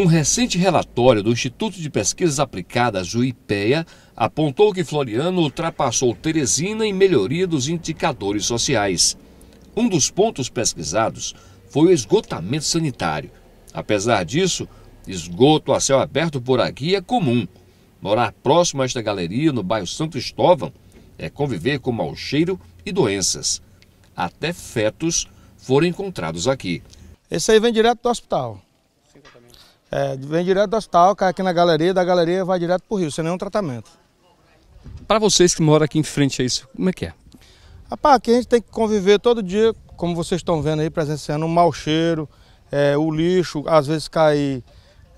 Um recente relatório do Instituto de Pesquisas Aplicadas, o IPEA, apontou que Floriano ultrapassou Teresina em melhoria dos indicadores sociais. Um dos pontos pesquisados foi o esgotamento sanitário. Apesar disso, esgoto a céu aberto por aqui é comum. Morar próximo a esta galeria, no bairro Santo Cristóvão, é conviver com mau cheiro e doenças. Até fetos foram encontrados aqui. Esse aí vem direto do hospital. Sim, é, vem direto do hospital, cai aqui na galeria, da galeria vai direto para o rio, sem nenhum tratamento. Para vocês que moram aqui em frente a isso, como é que é? Rapaz, aqui a gente tem que conviver todo dia, como vocês estão vendo aí, presenciando o um mau cheiro, é, o lixo, às vezes cai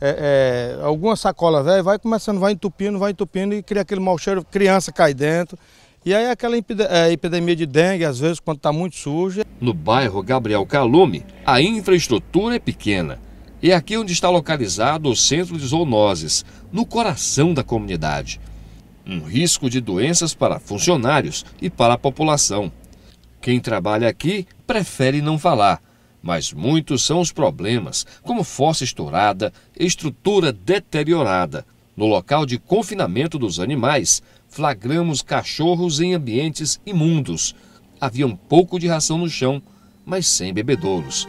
é, é, alguma sacola velha, vai começando, vai entupindo, vai entupindo e cria aquele mau cheiro, criança cai dentro. E aí aquela é, epidemia de dengue, às vezes, quando está muito suja. No bairro Gabriel Calume, a infraestrutura é pequena é aqui onde está localizado o centro de zoonoses, no coração da comunidade. Um risco de doenças para funcionários e para a população. Quem trabalha aqui prefere não falar, mas muitos são os problemas, como fossa estourada, estrutura deteriorada. No local de confinamento dos animais, flagramos cachorros em ambientes imundos. Havia um pouco de ração no chão, mas sem bebedouros.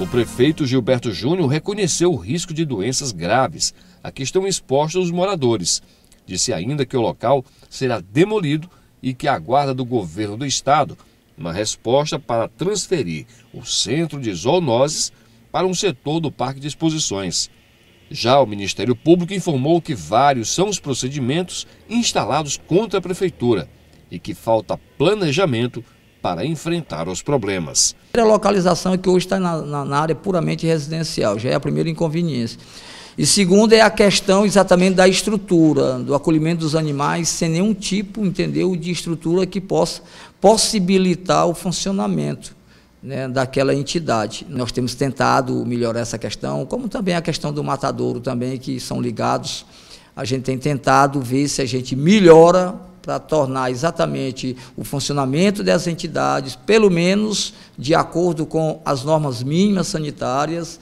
O prefeito Gilberto Júnior reconheceu o risco de doenças graves a que estão expostos os moradores. Disse ainda que o local será demolido e que aguarda do governo do estado uma resposta para transferir o centro de zoonoses para um setor do parque de exposições. Já o Ministério Público informou que vários são os procedimentos instalados contra a prefeitura e que falta planejamento para enfrentar os problemas. A localização é que hoje está na, na, na área puramente residencial, já é a primeira inconveniência. E segundo é a questão exatamente da estrutura, do acolhimento dos animais, sem nenhum tipo, entendeu, de estrutura que possa possibilitar o funcionamento. Né, daquela entidade. Nós temos tentado melhorar essa questão, como também a questão do matadouro também, que são ligados. A gente tem tentado ver se a gente melhora para tornar exatamente o funcionamento das entidades, pelo menos de acordo com as normas mínimas sanitárias,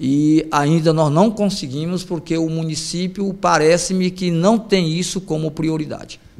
e ainda nós não conseguimos, porque o município parece-me que não tem isso como prioridade.